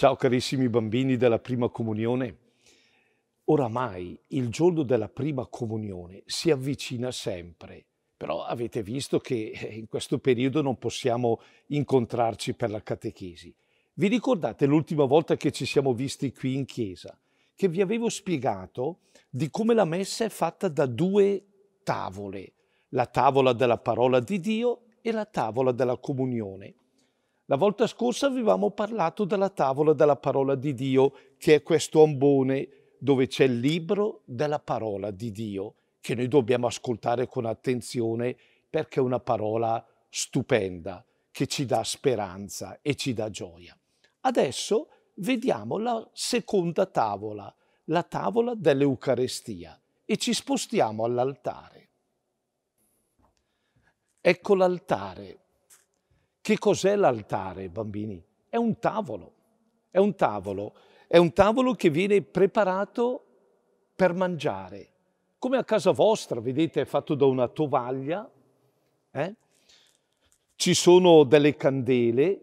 Ciao carissimi bambini della prima comunione. Oramai il giorno della prima comunione si avvicina sempre, però avete visto che eh, in questo periodo non possiamo incontrarci per la catechesi. Vi ricordate l'ultima volta che ci siamo visti qui in chiesa, che vi avevo spiegato di come la messa è fatta da due tavole, la tavola della parola di Dio e la tavola della comunione. La volta scorsa avevamo parlato della tavola della parola di Dio, che è questo ambone dove c'è il libro della parola di Dio, che noi dobbiamo ascoltare con attenzione perché è una parola stupenda, che ci dà speranza e ci dà gioia. Adesso vediamo la seconda tavola, la tavola dell'Eucarestia, e ci spostiamo all'altare. Ecco l'altare che cos'è l'altare, bambini? È un tavolo, è un tavolo, è un tavolo che viene preparato per mangiare. Come a casa vostra, vedete, è fatto da una tovaglia, eh? ci sono delle candele,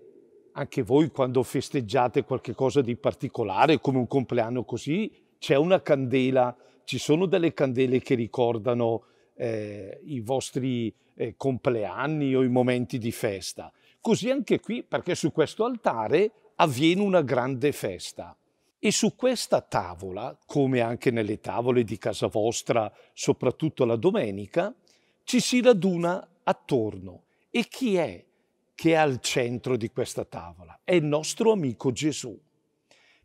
anche voi quando festeggiate qualcosa di particolare, come un compleanno così, c'è una candela, ci sono delle candele che ricordano eh, i vostri eh, compleanni o i momenti di festa. Così anche qui, perché su questo altare avviene una grande festa. E su questa tavola, come anche nelle tavole di casa vostra, soprattutto la domenica, ci si raduna attorno. E chi è che è al centro di questa tavola? È il nostro amico Gesù.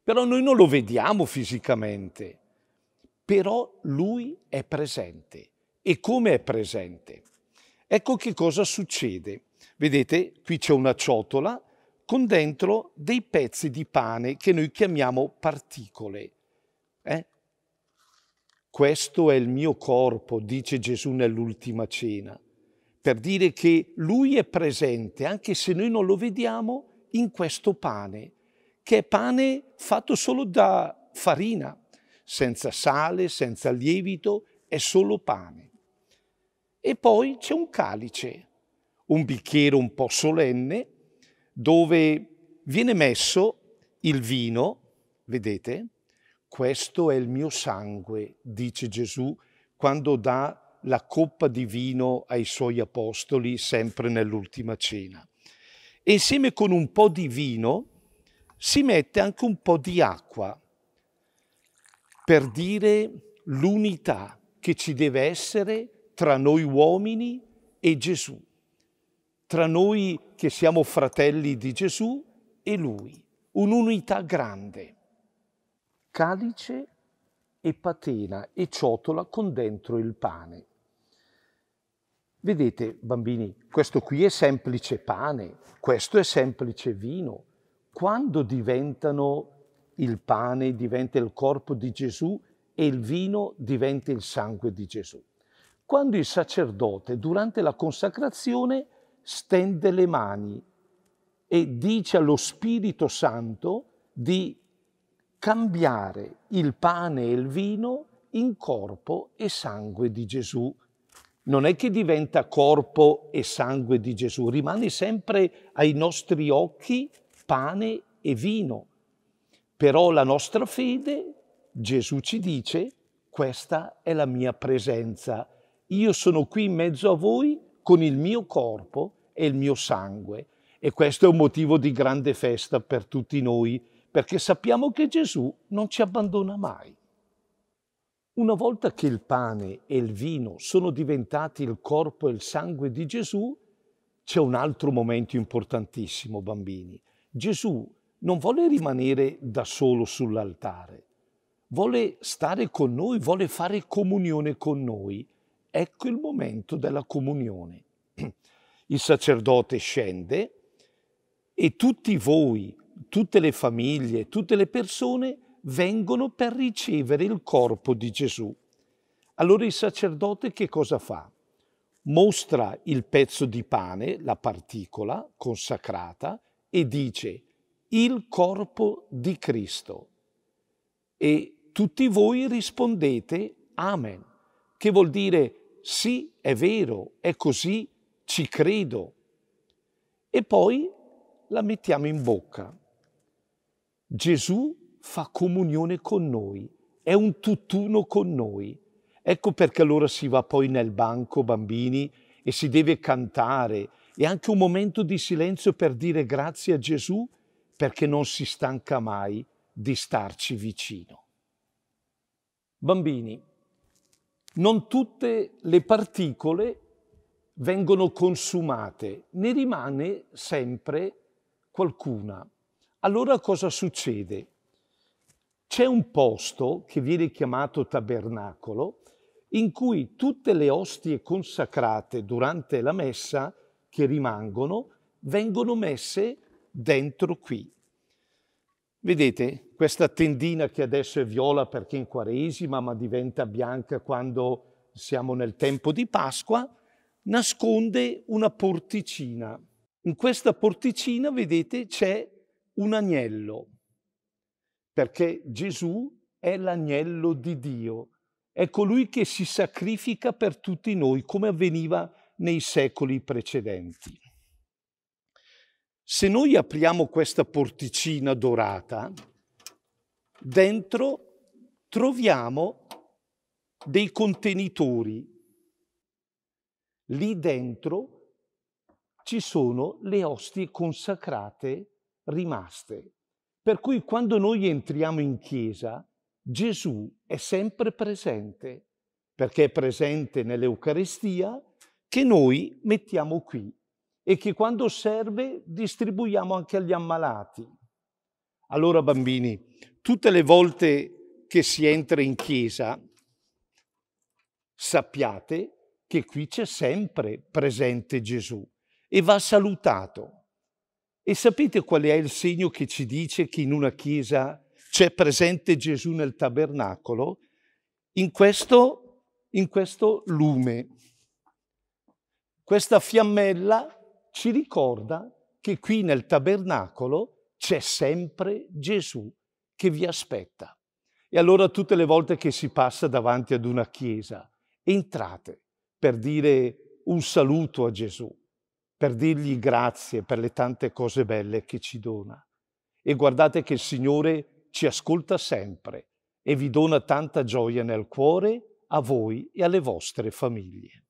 Però noi non lo vediamo fisicamente, però lui è presente. E come è presente? Ecco che cosa succede. Vedete, qui c'è una ciotola con dentro dei pezzi di pane che noi chiamiamo particole. Eh? Questo è il mio corpo, dice Gesù nell'ultima cena, per dire che lui è presente, anche se noi non lo vediamo, in questo pane, che è pane fatto solo da farina, senza sale, senza lievito, è solo pane. E poi c'è un calice un bicchiere un po' solenne dove viene messo il vino, vedete? Questo è il mio sangue, dice Gesù quando dà la coppa di vino ai suoi apostoli sempre nell'ultima cena. E insieme con un po' di vino si mette anche un po' di acqua per dire l'unità che ci deve essere tra noi uomini e Gesù tra noi che siamo fratelli di Gesù e Lui, un'unità grande. Calice e patena e ciotola con dentro il pane. Vedete, bambini, questo qui è semplice pane, questo è semplice vino. Quando diventano il pane, diventa il corpo di Gesù e il vino diventa il sangue di Gesù. Quando il sacerdote, durante la consacrazione, stende le mani e dice allo Spirito Santo di cambiare il pane e il vino in corpo e sangue di Gesù. Non è che diventa corpo e sangue di Gesù, rimane sempre ai nostri occhi pane e vino. Però la nostra fede, Gesù ci dice, questa è la mia presenza. Io sono qui in mezzo a voi con il mio corpo e il mio sangue. E questo è un motivo di grande festa per tutti noi, perché sappiamo che Gesù non ci abbandona mai. Una volta che il pane e il vino sono diventati il corpo e il sangue di Gesù, c'è un altro momento importantissimo, bambini. Gesù non vuole rimanere da solo sull'altare, vuole stare con noi, vuole fare comunione con noi ecco il momento della comunione. Il sacerdote scende e tutti voi, tutte le famiglie, tutte le persone vengono per ricevere il corpo di Gesù. Allora il sacerdote che cosa fa? Mostra il pezzo di pane, la particola consacrata, e dice il corpo di Cristo. E tutti voi rispondete Amen, che vuol dire sì, è vero, è così, ci credo. E poi la mettiamo in bocca. Gesù fa comunione con noi, è un tutt'uno con noi. Ecco perché allora si va poi nel banco, bambini, e si deve cantare. E anche un momento di silenzio per dire grazie a Gesù perché non si stanca mai di starci vicino. Bambini, non tutte le particole vengono consumate, ne rimane sempre qualcuna. Allora cosa succede? C'è un posto che viene chiamato tabernacolo in cui tutte le ostie consacrate durante la messa che rimangono vengono messe dentro qui. Vedete questa tendina che adesso è viola perché in Quaresima, ma diventa bianca quando siamo nel tempo di Pasqua, nasconde una porticina. In questa porticina, vedete, c'è un agnello, perché Gesù è l'agnello di Dio, è colui che si sacrifica per tutti noi, come avveniva nei secoli precedenti. Se noi apriamo questa porticina dorata, dentro troviamo dei contenitori. Lì dentro ci sono le ostie consacrate rimaste. Per cui quando noi entriamo in chiesa, Gesù è sempre presente, perché è presente nell'Eucarestia che noi mettiamo qui e che quando serve distribuiamo anche agli ammalati. Allora bambini, tutte le volte che si entra in chiesa, sappiate che qui c'è sempre presente Gesù e va salutato. E sapete qual è il segno che ci dice che in una chiesa c'è presente Gesù nel tabernacolo? In questo, in questo lume, questa fiammella ci ricorda che qui nel tabernacolo c'è sempre Gesù che vi aspetta. E allora tutte le volte che si passa davanti ad una chiesa, entrate per dire un saluto a Gesù, per dirgli grazie per le tante cose belle che ci dona. E guardate che il Signore ci ascolta sempre e vi dona tanta gioia nel cuore a voi e alle vostre famiglie.